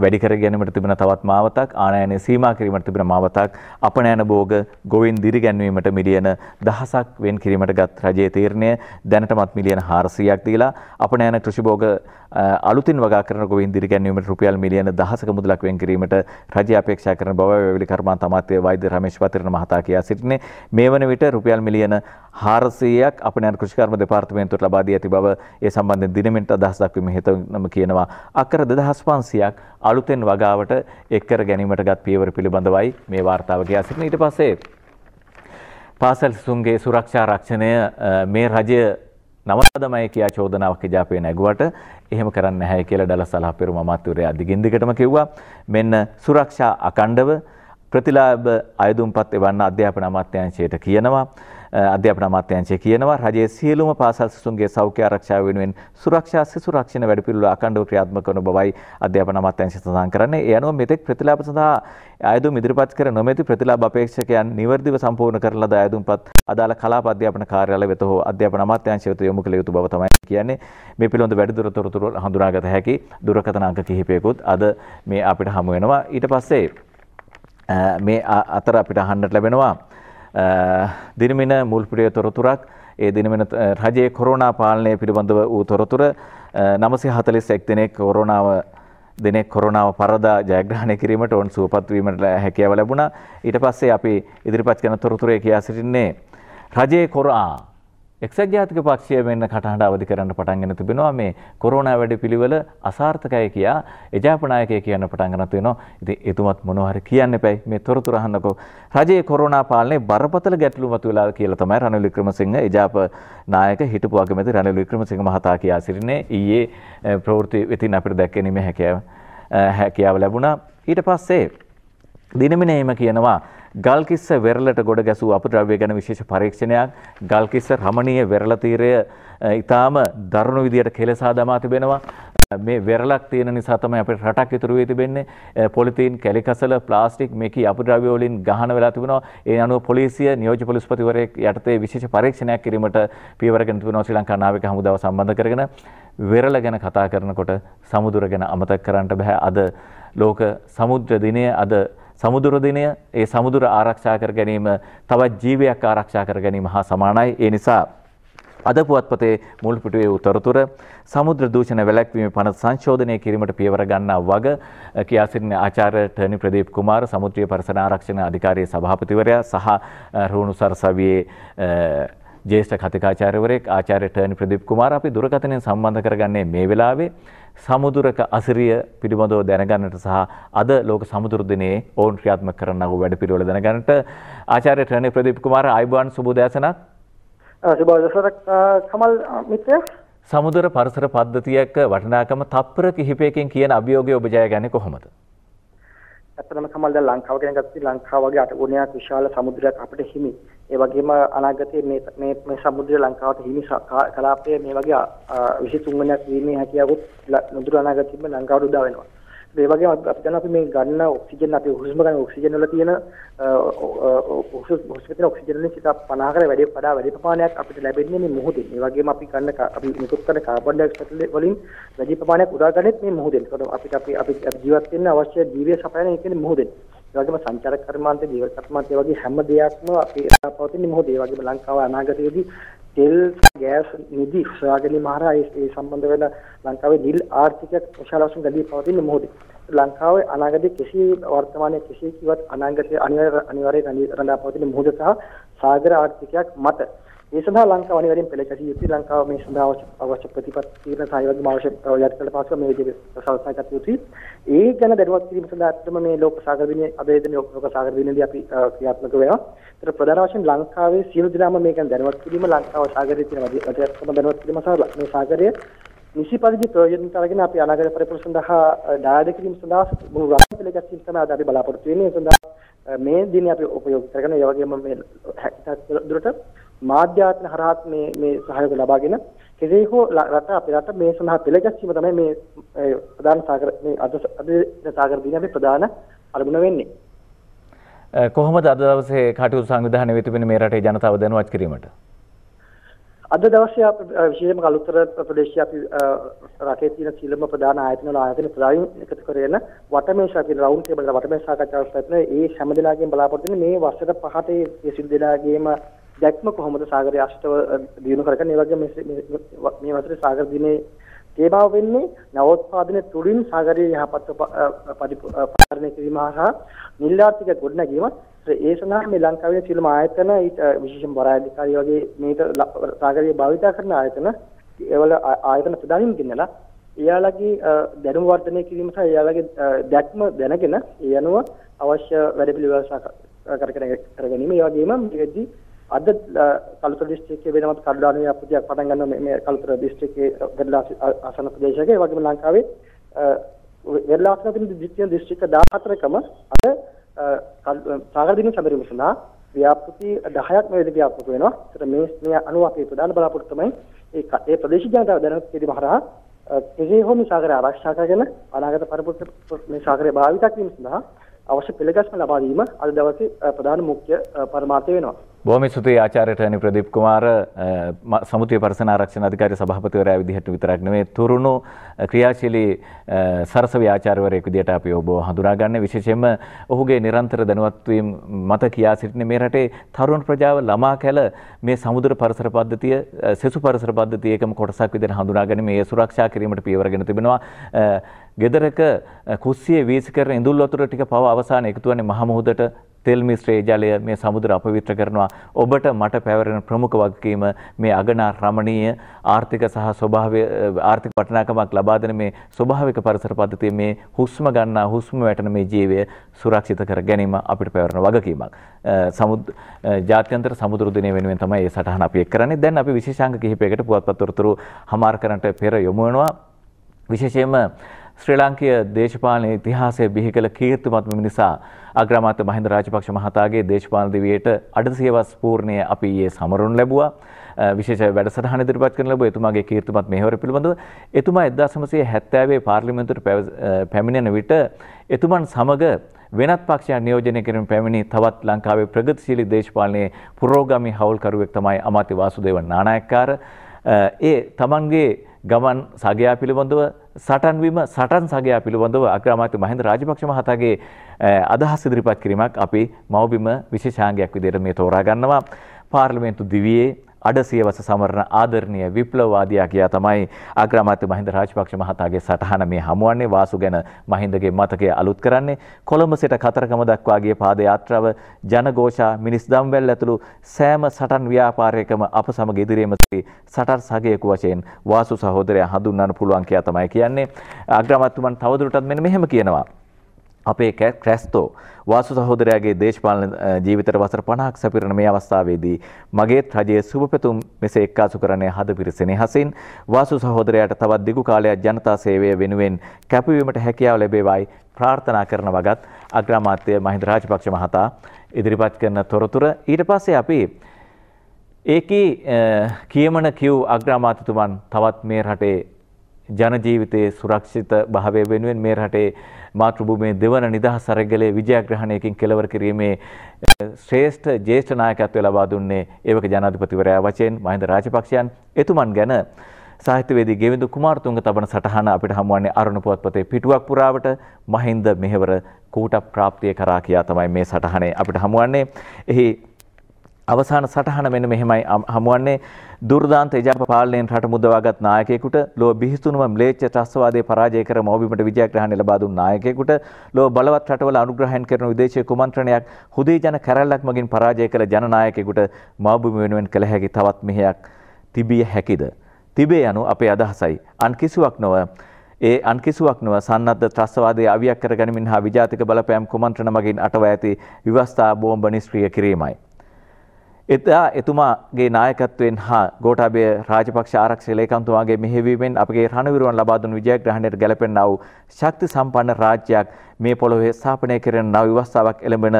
Speaker 1: වැඩිකර ගැනීමට තිබෙන තවත් මාවතක් ආනයනය සීමා කිරීමට තිබෙන මාවතක් අපනෑන භෝග ගොවින් දිරිගැන්වීමට මිලියන දහසක් වෙන් කිරීමට ගත් රජයේ තීරණය දැනටමත් මිලියන 400ක් දීලා අපනෑන කෘෂි භෝග අලුතින් වගා කරන ගොවින් දිරිගැන්වීමට රුපියල් මිලියන දහසක මුදලක් වෙන් කිරීමට රජය අපේක්ෂා කරන බව වැවිලි කර්මාන්ත අමාත්‍ය වෛද්‍ය රමේෂ් වතිරණ මහතා කියා සිටින්නේ මේ වන විට රුපියල් මිලියන හාරසයක් අප කෘෂිකර්ම දෙපාර්තමේන්තුවට ලබා දී ඇති බව ඒ සම්බන්ධයෙන් දිනමින්ට අදහස් දක්වීම හේතුවම කියනවා අක්කර 2500ක් අලුතෙන් වගාවට එක් කර ගැනීමටගත් පියවර පිළිබඳවයි මේ වාර්තාව ගියා සිටින ඊට පස්සේ පාසල් සිසුන්ගේ සුරක්ෂා රක්ෂණය මේ රජය නවතදමයි කියා චෝදනාවක් ඉජාපේ නැගුවට එහෙම කරන්න නැහැ කියලා ඩලස් සලාපෙරු මමාත්වරයා දිගින් දිගටම කිව්වා මෙන්න සුරක්ෂා අකණ්ඩව ප්‍රතිලාභ අයදුම්පත් එවන්න අධ්‍යාපන අමාත්‍යාංශයට කියනවා අධ්‍යාපන අමාත්‍යාංශය කියනවා රජයේ සියලුම පාසල් සිසුන්ගේ සෞඛ්‍ය ආරක්ෂාව වෙනුවෙන් සුරක්ෂා සිසු රක්ෂණ වැඩපිළිවෙළ අඛණ්ඩව ක්‍රියාත්මක කරන බවයි අධ්‍යාපන අමාත්‍යාංශය සඳහන් කරන්නේ. ඒ අනුව මෙතෙක් ප්‍රතිලාභ සඳහා ආයුධ ඉදිරිපත් කර නොමැති ප්‍රතිලාභ අපේක්ෂකයන් නිවර්දිව සම්පූර්ණ කරන ලද ආයුධම්පත් අදාළ කලාප අධ්‍යාපන කාර්යාලය වෙත හෝ අධ්‍යාපන අමාත්‍යාංශය වෙත යොමු කළ යුතු බව තමයි කියන්නේ මේ පිළිබඳ වැඩිදුර තොරතුරු හඳුනාගත හැකි දුරකථන අංක කිහිපයකුත් අද මේ අපිට හමු වෙනවා ඊට පස්සේ මේ අතර අපිට අහන්නට ලැබෙනවා දිනමින මුල්පිටිය තොරතුරක් ඒ දිනමින රජයේ කොරෝනා පාලනය පිළිබඳව වූ තොරතුර නමසි හතලිස් එක් දෙනෙක් කොරෝනාව දෙනෙක් කොරනාව පරදා ජයග්‍රහණය කිරීමට ඔවන් සුවපත්වීමට හැකියාව ලැබුණා ඊට පස්සේ අපි ඉදිරිපත් කන තොරතුරේ කියා සිටින්නේ රජයේ කොරආ එක්සත් ජාතික පක්ෂය වෙන්න කටහඬ අවදි කරන්න පටන් ගෙන තිබෙනවා මේ කොරෝනා වැඩ පිළිවෙල අසාර්ථකයි කියා එජාපනායකය කියන්න පටන් ගන්න තියෙනවා. ඉතින් එතුමත් මොනවා හරි කියන්න එපයි මේ තොරතුරු අහන්නකෝ. රජයේ කොරෝනා පාලනයේ බරපතල ගැටලු මතුවලා කියලා තමයි රනිල් වික්‍රමසිංහ එජාප නායක හිටපු අගමැති රනිල් වික්‍රමසිංහ මහතා කියා සිටින්නේ ඊයේ ප්‍රවෘත්ති වෙතින් අපිට දැක්කෙනීමේ හැකියාව හැකියාව ලැබුණා. ඊට පස්සේ දිනමිනේම කියනවා ගල්කිස්ස වෙරළට ගොඩ ගැසූ අපද්‍රව්‍ය ගැන විශේෂ පරීක්ෂණයක් ගල්කිස්ස රමණීය වෙරළ තීරය ඊටාම දරුණු විදියට කෙලසා දමා තිබෙනවා මේ වෙරළක් තියෙන නිසා තමයි අපේ රටක් ඉතුරු වී තිබෙන්නේ පොලිතීන් කැලිකසල ප්ලාස්ටික් මේකී අපද්‍රව්‍ය වලින් ගහන වෙලා තිබෙනවා ඒ අනුව පොලිසිය නියෝජ්‍ය පොලිස්පතිවරයෙක් යටතේ විශේෂ පරීක්ෂණයක් කිරීමට පියවරගෙන තිබෙනවා ශ්‍රී ලංකා නාවික හමුදාව සම්බන්ධ කරගෙන වෙරළ ගැන කතා කරනකොට සමුදුර ගැන අමතක කරන්නට බෑ අද ලෝක සමුද්‍ර දිනය අද සමුදුර දිනය ඒ සමුදුර ආරක්ෂා කර ගැනීම තවත් ජීවයක් ආරක්ෂා කර ගැනීම හා සමානයි. ඒ නිසා අද පුවත්පතේ මුල් පිටුවේ උතරතුර සමුද්‍ර දූෂණ වැළැක්වීම පනත සංශෝධනය කිරීමට පියවර ගන්නා වග කියා සිටින ආචාර්ය ටර්නි ප්‍රදීප් කුමාර සමුද්‍රීය පරිසර ආරක්ෂණ අධිකාරියේ සභාපතිවරයා සහ රුණු සරසවියේ ජේෂ්ඨ කතිකාචාර්යවරයෙක් ආචාර්ය ටර්නි ප්‍රදීප් කුමාර අපි දුරකථනයෙන් සම්බන්ධ කරගන්නේ මේ වෙලාවේ සමුදුරක අසිරිය පිළිබඳව දැනගන්නට සහ අද ලෝක සමුදුර දිනේ ඕන් ක්‍රියාත්මක කරන වූ වැඩපිළිවෙල දැනගන්නට ආචාර්ය ටර්ණි ප්‍රදීප් කුමාර ආයිබෝන් සුබෝදෑසනක්
Speaker 4: සුබෝදෑසනක් කමල් මිත්‍රයා
Speaker 1: සමුදුර පරිසර පද්ධතියක වටිනාකම තත්පර කිහිපයකින් කියන අභියෝගය ඔබ ජයගන්නේ කොහොමද?
Speaker 4: ඇත්තටම කමල් දැන් ලංකාව ගැන ගත්තොත් ලංකාව වගේ අට ගුණයක් විශාල සමුද්‍රයක් අපිට හිමි. ඒ වගේම අනාගතයේ මේ මේ මේ සමුද්‍ර ලංකාවට හිමි කලාපය මේ වගේ 23 වෙනියක් වීමේ හැකියාවත් නුදුර අනාගතයේම ලංකාවට උදා වෙනවා. ඒ වගේම අපි දැන් අපි මේ ගන්න ඔක්සිජන් අපි හුස්ම ගන්න ඔක්සිජන් වල තියෙන ඔක්සිජන් ඔක්සිජන් වලින් සිතා 50කට වැඩි වඩා වැඩි ප්‍රමාණයක් අපිට ලැබෙන්නේ මේ මොහොතේ. ඒ වගේම අපි ගන්න අපි නිකුත් කරන කාබන් ඩයොක්සයිඩ් වලින් වැඩි ප්‍රමාණයක් උදා ගන්නෙත් මේ මොහොතේ. ඒකට අපිට අපි අපි ජීවත් වෙන්න අවශ්‍ය ජීවය සපයන එකනේ මොහොතේ. ඒ වගේම සංචාර කර්මාන්තේ ජීව කර්මාන්තේ වගේ හැම දෙයක්ම අපි එදා පවතින මොහොතේ ඒ වගේම ලංකාව අනාගතයේදී තෙල් ගෑස් නිදි හොයාගැනීම හරහා ඒ සම්බන්ධ වෙන ලංකාවේ නිල් ආර්ථිකයක් විශාල වශයෙන් ගලී පවතින මොහොතේ ලංකාවේ අනාගතයේ කිසි වර්තමානයේ කිසි කිවත් අනාගතයේ අනිවාර්ය අනිවාර්ය රඳා පවතින මොහොත සහ සාගර ආර්ථිකයක් මත ඒ සඳහා ලංකාව අනිවාර්යෙන් පෙළ කැසිය යුතුයි ලංකාව මේ සඳහා අවශ්‍ය ප්‍රතිපත් තීරණ සහ වගේම අවශ්‍ය යටි කළ පහසුකම් මේ විදිහට සලසා ගත යුතුයි ඒ ගැන දැනුවත් කිරීම සඳහා අත්‍යවම මේ ලෝක සාගර විනය අධ්‍යයන ලෝක සාගර විනයදී අපි ක්‍රියාත්මක වෙනවා ඒතර ප්‍රධාන වශයෙන් ලංකාවේ සියලු දෙනාම මේ ගැන දැනුවත් කිරීම ලංකාව සාගරයේ තියෙන වැදගත්කම දැනුවත් කිරීම සහ මේ සාගරය නිසි පරිදි ප්‍රයෝජනට අරගෙන අපි අනාගත පරිපූර්ණ සඳහා දායක කිරීම සඳහා මුළු රටම පෙළ ගැසීම සඳහා අපි බලාපොරොත්තු වෙන්නේ සඳහා මේ දිනේ අපි උපයෝගී කරගෙන ඒ වගේම මේ දුරට මාධ්‍යාත්න හරහත් මේ මේ සහයෝග ලබාගෙන කෙසේ හෝ රට අපේ රට මේ සඳහා පෙළගැස්වීම තමයි මේ ප්‍රධාන සාගර මේ අද අද සාගර දිනේ අපි ප්‍රධාන අරමුණ වෙන්නේ.
Speaker 1: කොහොමද අද දවසේ කටයුතු සංවිධානය වෙත වෙන මේ රටේ ජනතාව දැනුවත් කිරීමට?
Speaker 4: අද දවසේ විශේෂම කලුතර ප්‍රදේශයේ අපි රටේ තියෙන සීලම ප්‍රධාන ආයතන වල ආයතන ප්‍රධානීන් එකතු කරගෙන වටමේශා කියන රවුන්ඩ් ටේබල් වල වටමේශා සාකච්ඡාවක් පැවැත්වෙන ඒ හැම දිනාගෙන් බලාපොරොත්තු වෙන්නේ මේ වසර පහතේ සියලු දෙනාගේම දැක්ම කොහොමද සාගරය අෂ්ටව දියුණු කරගන්නේ ඒ වගේ මේ වසරේ සාගර දිනේ තේමාව වෙන්නේ නවෝත්පාදනයේ තුලින් සාගරයේ යහපත් පරිපාලනය කිරීම හා නිල් ආර්ථික ගොඩනැගීම ඒ සඳහා මේ ලංකාවේ සියලුම ආයතන විශේෂම බර අධිකාරී වගේ මේක සාගරයේ භාවිත කරන ආයතන ඒවල ආයතන ප්‍රධානින් ගෙන්නලා එයාලගේ දැනුම වර්ධනය කිරීම සහ එයාලගේ දැක්ම දැනගෙන ඒ අනුව අවශ්‍ය වැඩපිළිවෙළ කරගෙන කරගැනීම ඒ වගේම මේකදී අද කලුතර දිස්ත්‍රික්කයේ වෙනමත් කඩදාසියේ අපෘතියක් පටන් ගන්න මේ කලුතර දිස්ත්‍රික්කයේ ගඩලාස ආසන ප්‍රදේශයේ වගේම ලංකාවේ වෙරළාසන දිස්ත්‍රික්කයේ දිස්ත්‍රික්ක 14කම අද සාගර දින සමරු විසඳා ව්‍යාපෘති 10ක් මේ විදිහට ව්‍යාපෘත වෙනවා. ඒතර මේ මේ අනුව අපේ ප්‍රධාන බලාපොරොත්තු තමයි ඒ ඒ ප්‍රදේශ ජනතාව දැනුත් පිළිම හරහා කෙසේ හෝ මේ සාගරය ආරක්ෂා කරගෙන අනාගත පරපුර මේ සාගරය භාවිතක් වීම සඳහා අවශ්‍ය පිළිගැස්ම ලබා දීම අද දවසේ ප්‍රධාන මුඛ්‍ය පරමාර්ථය වෙනවා.
Speaker 1: බොහොම ස්තුතියි ආචාර්යට අනි ප්‍රදීප් කුමාර සමුතිය පරිසන ආරක්ෂණ අධිකාරී සභාපතිවරයා විදිහට විතරක් නෙමෙයි තුරුණු ක්‍රියාශීලී සරසවි ආචාර්යවරයෙක් විදිහට අපි ඔබ හඳුනාගන්නේ විශේෂයෙන්ම ඔහුගේ නිරන්තර දැනුවත් වීම මත කියා සිටින මේ රටේ තරුණ ප්‍රජාව ළමා කැල මේ සමුද්‍ර පරිසර පද්ධතිය සෙසු පරිසර පද්ධතිය එකම කොටසක් විදිහට හඳුනාගෙන මේ සුරක්ෂා කිරීමට පියවරගෙන තිබෙනවා ගෙදරක කුස්සිය වීසි කරන ඉඳුල් වතුර ටික පව අවසාන එකතු වෙන්නේ මහ මුහුදට තෙල් මිශ්‍රයේ ජලය මේ සමුද්‍ර අපවිත්‍ර කරනවා. ඔබට මට පැවරෙන ප්‍රමුඛ වගකීම මේ අගනා රමණීය ආර්ථික සහ ස්වභාවය ආර්ථික වටිනාකමක් ලබා දෙන මේ ස්වභාවික පරිසර පද්ධතිය මේ හුස්ම ගන්නා හුස්ම වැටෙන මේ ජීවය සුරක්ෂිත කර ගැනීම අපිට පැවරෙන වගකීමක්. සමුද් ජාත්‍යන්තර සමුද්‍ර දිනය වෙනුවෙන් තමයි මේ සටහන අපි එක් කරන්නේ. දැන් අපි විශේෂාංග කිහිපයකට පුවත්පත් තොරතුරු හමාර කරන්නට පෙර යොමු වෙනවා. විශේෂයෙන්ම ශ්‍රී ලාංකීය දේශපාලන ඉතිහාසයේ බිහි කළ කීර්තිමත් මිනිසා අග්‍රාමාත්‍ය මහින්ද රාජපක්ෂ මහතාගේ දේශපාලන දිවියට අඩසියවස් පූර්ණය අපි ඊයේ සමරන ලැබුවා. විශේෂ වැඩසටහන ඉදිරිපත් කරන ලැබුවා එතුමාගේ කීර්තිමත් මෙහෙවර පිළිබඳව. එතුමා 1970 පාර්ලිමේන්තුවට පැමිණෙන විට එතුමන් සමග වෙනත් පක්ෂයන් නියෝජනය කරමින් පැමිණි තවත් ලංකාවේ ප්‍රගතිශීලී දේශපාලනයේ පුරෝගාමී හවුල්කරුවෙක් තමයි අමාත්‍ය වාසුදේව නානායක්කාර. ඒ තමන්ගේ ගමන් සගයා පිළිබඳව සටන්වීම සටන් සගයා පිළිබඳව අග්‍රාමාත්‍ය මහින්ද රාජපක්ෂ මහතාගේ අදහස් ඉදිරිපත් කිරීමක් අපි මවබිම විශේෂාංගයක් විදිහට මේ තෝරා ගන්නවා පාර්ලිමේන්තු දිවියේ අඩසියවස සමරණ ආදරණය විප්ලවවාදයා කියා තමයි අග්‍රමාත්‍ය මහින්ද රාජපක්ෂ මහතාගේ සටහන මේ හමුවන්නේ වාසු ගැන මහින්දගේ මතකය අලුත් කරන්නේ කොළඹ සිට කතරගම දක්වාගේ පාදයාත්‍රාව ජනഘോഷා මිනිස් දම්වැල් ඇතුළු සෑම සටන් ව්‍යාපාරයකම අප සමග ඉදිරියේම සිටි සටන් සගයෙකු වශයෙන් වාසු සහෝදරයා හඳුන්වන්න පුළුවන් කියා තමයි කියන්නේ අග්‍රමාත්‍යතුමන් තවදුරටත් මෙන්න මෙහෙම කියනවා අපේ ක්‍රැස්තෝ වාසු සහෝදරයාගේ දේශපාලන ජීවිතර වසර 50ක් සැපිරෙන මේ අවස්ථාවේදී මගේත් රජයේ සුබපැතුම් මෙසේ එක්කාසු කරන්නේ හද පිරිසෙනෙහසින් වාසු සහෝදරයාට තවත් දිගු කාලයක් ජනතා සේවය වෙනුවෙන් කැපවීමට හැකියාව ලැබේවායි ප්‍රාර්ථනා කරන වගත් අග්‍රාමාත්‍ය මහින්ද රාජපක්ෂ මහතා ඉදිරිපත් කරන තොරතුර ඊට පස්සේ අපි ඒකේ කියමන කිව් අග්‍රාමාත්‍යතුමන් තවත් මේ රටේ ජන ජීවිතයේ සුරක්ෂිත භාවය වෙනුවෙන් මේ රටේ මාතෘභූමියේ දෙවන නිදහස් අරගලයේ විජයග්‍රහණයකින් කෙලවර කිරීමේ ශ්‍රේෂ්ඨ ජේෂ්ඨ නායකත්වය ලබා දුන්නේ ඒවක ජනාධිපතිවරයා වශයෙන් මහින්ද රාජපක්ෂයන් එතුමන් ගැන සාහිත්‍යවේදී ගෙවිඳු කුමාරතුංග තබන සටහන අපිට හමුවන්නේ අරුණ පුවත්පතේ පිටුවක් පුරාවට මහින්ද මෙහෙවර කූට ප්‍රාප්තිය කරා කියා තමයි මේ සටහනේ අපිට හමුවන්නේ. එහි අවසාන සටහන මෙන්න මෙහෙමයි හමුවන්නේ දුර්දාන්ත එජාප පාලනයෙන් රට මුදවාගත් නායකයෙකුට ලොව බිහිසුණුම ම්ලේච්ඡ ත්‍රස්වාදයේ පරාජය කර මෝබිමට විජයග්‍රහණ ලබා දුන් නායකයෙකුට ලොව බලවත් රටවල අනුග්‍රහයන් කරන විදේශීය කුමන්ත්‍රණයක් හුදේ ජන කැරැල්ලක් මගින් පරාජය කළ ජනනායකයෙකුට මෝබිම වෙනුවෙන් කළ හැකි තවත් මෙහෙයක් තිබිය හැකිද තිබේ යනු අපේ අදහසයි අන් කිසිවක් නොව ඒ අන්කිසුවක් නොව සන්නද්ධ ත්‍රස්වාදයේ අවියක් කර ගනිමින් හා විජාතික බලපෑම් කුමන්ත්‍රණ මගින් අටව ඇති විවස්ථා බෝම්බ නිෂ්ක්‍රිය කිරීමයි එදා එතුමාගේ නායකත්වයෙන් හා ගෝඨාභය රාජපක්ෂ ආරක්ෂක ලේකම්තුමාගේ මෙහෙයවීමෙන් අපගේ රණවිරුවන් ලබා දුන් විජයග්‍රහණයට ගැලපෙන්නා වූ ශක්ති සම්පන්න රාජ්‍යයක් මේ පොළොවේ ස්ථාපනය කරන නව විවස්ථාවක් එළඹෙන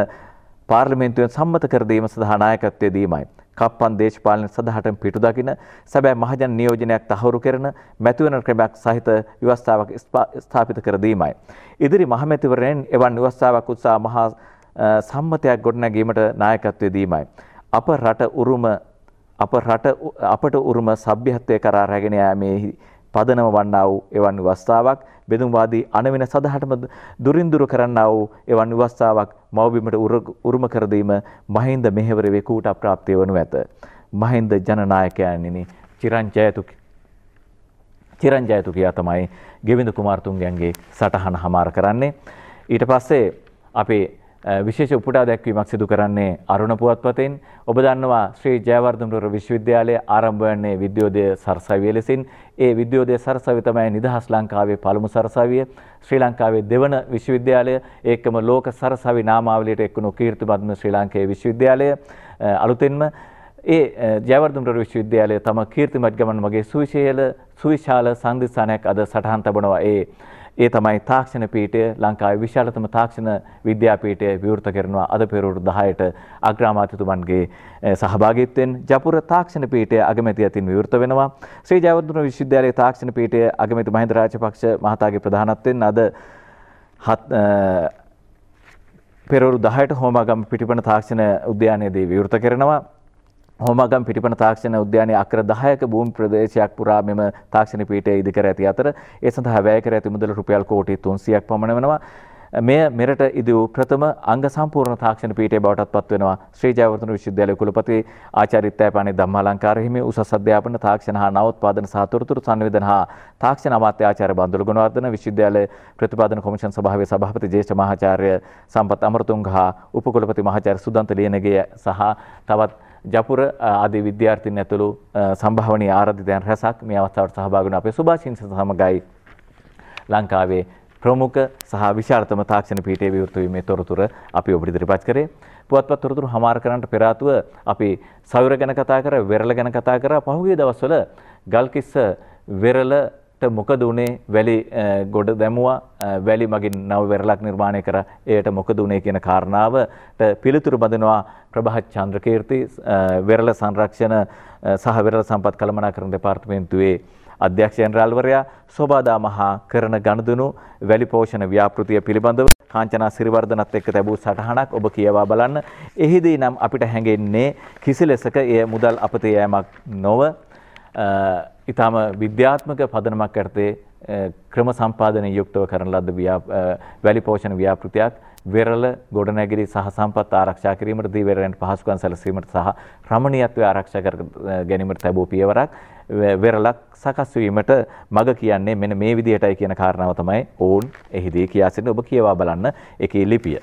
Speaker 1: පාර්ලිමේන්තුවෙන් සම්මත කර දීම සඳහා නායකත්වය දීමයි. කප්පන් දේශපාලන සඳහටම පිටු දකින සැබෑ මහජන නියෝජනයක් තහවුරු කරන මැතිවරණ ක්‍රමයක් සහිත ව්‍යවස්ථාවක් ස්ථාපිත කර දීමයි. ඉදිරි මහමැතිවරණයෙන් එවන් ව්‍යවස්ථාවක් උත්සාහ මහා සම්මතයක් ගොඩනැගීමට නායකත්වය දීමයි. අප රට උරුම අප රට අපට උරුම සභ්‍යත්වය කරා රැගෙන යාමේ පදනම වන්නා වූ එවන් වස්ථාවක් බෙදුම්වාදී අනවෙන සදහටම දුරින් දුර කරන්නා වූ එවන් වස්ථාවක් මව්බිමට උරුම කර දීම මහින්ද මෙහෙවරේ කූට අප්‍රාප්තිය වනු ඇත. මහින්ද ජනනායකයන්නි චිරංජයතු චිරංජයතු කියා තමයි ගෙවිඳු කුමාරතුංගයන්ගේ සටහන හමාර කරන්නේ. ඊට පස්සේ අපේ විශේෂ උපුටා දැක්වීමක් සිදු කරන්නේ අරුණ පුවත්පතෙන් ඔබ දන්නවා ශ්‍රී ජයවර්ධනපුර විශ්වවිද්‍යාලය ආරම්භ වන්නේ විද්‍යෝදය සරසවිය ලෙසින් ඒ විද්‍යෝදය සරසවි තමයි නිදහස් ලංකාවේ පළමු සරසවිය ශ්‍රී ලංකාවේ දෙවන විශ්වවිද්‍යාලය ඒකම ලෝක සරසවි නාමාවලියට එක්වුණු කීර්තිමත්ම ශ්‍රී ලංකේ විශ්වවිද්‍යාලය අලුතෙන්ම ඒ ජයවර්ධනපුර විශ්වවිද්‍යාලය තම කීර්තිමත් ගමන් මගේ සුවිශේෂ සුවිශාල සංදිස්ථානයක් අද සටහන් තබනවා ඒ ඒ තමයි තාක්ෂණ පීඨය ලංකාවේ විශාලතම තාක්ෂණ විද්‍යාපීඨය විවෘත කරනවා අද පෙරවරු 10ට අග්‍රාමාත්‍යතුමන්ගේ සහභාගීත්වයෙන් ජපුර තාක්ෂණ පීඨය අගමැති අතින් විවෘත වෙනවා ශ්‍රී ජයවර්ධන විශ්වවිද්‍යාලයේ තාක්ෂණ පීඨය අගමැති මහින්ද රාජපක්ෂ මහතාගේ ප්‍රධානත්වයෙන් අද පෙරවරු 10ට හෝමාගම පිටිපන තාක්ෂණ උද්‍යානයේදී විවෘත කරනවා හොමගම් පිටිපන තාක්ෂණ උද්‍යානයේ අක්‍ර 10ක භූමි ප්‍රදේශයක් පුරා මෙම තාක්ෂණ පීඨය ඉදිකර ඇති අතර ඒ සඳහා වැය කර ඇති මුදල රුපියල් කෝටි 300ක් පමණ වෙනවා. මෙය මෙරට ඉදි වූ ප්‍රථම අංග සම්පූර්ණ තාක්ෂණ පීඨය බවට පත් වෙනවා. ශ්‍රී ජයවර්ධන විශ්වවිද්‍යාලයේ කුලපති ආචාර්ය ඉත්තෑපාණි ධම්මාලංකාර හිමි උසස් අධ්‍යාපන තාක්ෂණ හා නවෝත්පාදන සහ තොරතුරු සංවේදන හා තාක්ෂණ අමාත්‍ය ආචාර්ය බඳුල ගුණවර්ධන විශ්වවිද්‍යාලයේ ප්‍රතිපාදන කොමිෂන් සභාවේ සභාපති ජ්‍යෙෂ්ඨ මහාචාර්ය සම්පත් අමරතුංග හා උපකුලපති මහාචාර්ය සුදන්ත ලියනගේ සහ තවත් ජපුර ආදී විද්‍යාර්ථීන් ඇතුළු සම්භාවනීය ආරාධිතයන් රැසක් මේ අවස්ථාවට සහභාගී වුණ අපේ සුභාෂින්ස සමගයි ලංකාවේ ප්‍රමුඛ සහ විශාලතම තාක්ෂණ පීඨයේ විවෘත වීමේ තොරතුරු අපි ඔබට ඉදිරිපත් කරේ. පුවත්පත් තොරතුරු හමාර කරන්නට පෙර ආතුව අපි සයුර ගැන කතා කරා, වෙරළ ගැන කතා කරා. පහුගිය දවස්වල ගල්කිස්ස වෙරළ ට මොකද වනේ වැලි ගොඩ දැමුවා වැලි මගින් නව වෙරලක් නිර්මාණය කර එයට මොකද වනේ කියන කාරණාවට පිළිතුරු බඳනවා ප්‍රභහත් චන්ද්‍රකීර්ති වෙරල සංරක්ෂණ සහ වෙරල සම්පත් කළමනා කරන දෙපාර්තමෙන්න්තුවේ අධ්‍යක්ෂයන්රල්වරයා සොබාදා මහා කරන ගණදනු වැලි පෝෂණ ව්‍යාපෘතිය පිළිබඳව කාංචනා සිරිවර්ධනත් එක්ක තැබූ සටහනක් ඔබ කියවා බලන්න. එහිදී නම් අපිට හැඟෙන්නේ කිසි ලෙසක එය මුදල් අපතේ යෑමක් නොව ඉතාම විද්‍යාත්මක පදනමක් ඇරතේ ක්‍රම සම්පාදනය යුක්තව කරන ලද වැලි පෝෂණ ව්‍යාපෘතියක් වෙරළ ගොඩනැගිරි සහ සම්පත් ආරක්ෂා කිරීමට දී වෙරළෙන් පහසුකම් සැලසීමට සහ රමණීයත්වය ආරක්ෂා කර ගැනීමට ලැබූ පියවරක් වෙරළක් සකස් වීමට මඟ කියන්නේ මෙන්න මේ විදිහටයි කියන කාරණාව තමයි ඕන් එහිදී කියා සිටින ඔබ කියවා බලන්න එකේ ලිපිය.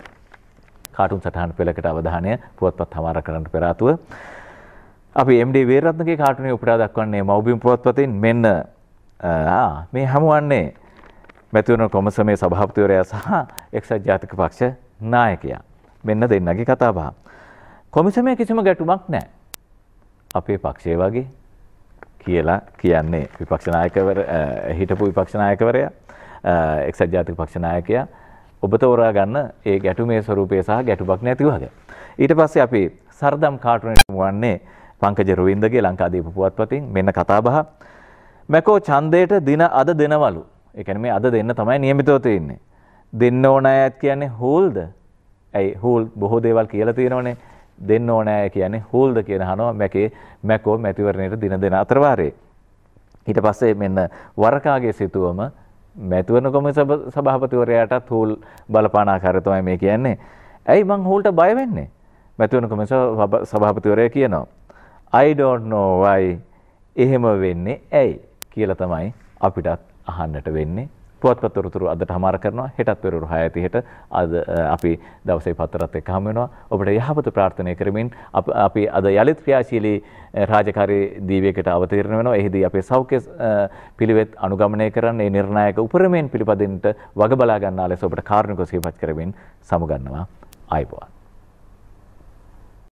Speaker 1: කාටුන් සටහන් පෙළකට අවධානය පුවත්පත් හමාර කරන්න පෙර ආතුව අපි MD වේරත්නගේ කාටුනේ උපුටා දක්වන්නේ මව්බිම් පුවත්පතෙන් මෙන්න මේ හමුවන්නේ මැතිවරණ කොමසමේ සභාපතිවරයා සහ එක්සත් ජාතික පක්ෂ නායකයා. මෙන්න දෙන්නගේ කතාබහ. කොමිසමේ කිසිම ගැටුමක් නැහැ. අපේ පක්ෂය වගේ කියලා කියන්නේ විපක්ෂ නායකවර හිටපු විපක්ෂ නායකවරයා එක්සත් ජාතික පක්ෂ නායකයා ඔබ තෝරා ගන්න ඒ ගැටුමේ ස්වරූපය සහ ගැටුමක් නැති වගේ. ඊට පස්සේ අපි සරදම් කාටුනෙට මුවන්නේ පංකජ රවින්දගේ ලංකාදීප පුවත්පතින් මෙන්න කතාබහ. මැකෝ ඡන්දයට දින අද දෙනවලු. ඒ කියන්නේ මේ අද දෙන්න තමයි નિયમિતව තියෙන්නේ. දෙන්න ඕන අයත් කියන්නේ හූල්ද? ඇයි හූල් බොහෝ දේවල් කියලා තියෙනවනේ. දෙන්න ඕන අය කියන්නේ හූල්ද කියන හනවා මැකේ මැකෝ මැතිවරණයට දින දෙන අතරවාරේ. ඊට පස්සේ මෙන්න වරකාගේ සිතුවම මැතිවරණ කොමිසම සභාපතිවරයාටත් හූල් බලපානාකාරය තමයි මේ කියන්නේ. ඇයි මං හූල්ට බය වෙන්නේ? මැතිවරණ කොමිසම සභාපතිවරයා කියනවා. I don't know why එහෙම වෙන්නේ ඇයි කියලා තමයි අපිටත් අහන්නට වෙන්නේ. පුවත්පත් තොරතුරු අදට හමාර කරනවා. හෙටත් පෙරවරු 6:30ට අද අපි දවසේ පතරත් එක්ක හම් වෙනවා. ඔබට යහපත ප්‍රාර්ථනා කරමින් අපි අද යලිත් ක්‍රියාශීලී රාජකාරී දීවයකට අවතීර්ණ වෙනවා. එෙහිදී අපේ සෞඛ්‍ය පිළිවෙත් අනුගමනය කරන්න ඒ නිර්ණායක උපරමයෙන් පිළිපදින්නට වග බලා ගන්නා ලෙස ඔබට කාරුණිකව සිහිපත් කරමින් සමුගන්නවා. ආයිබෝවන්.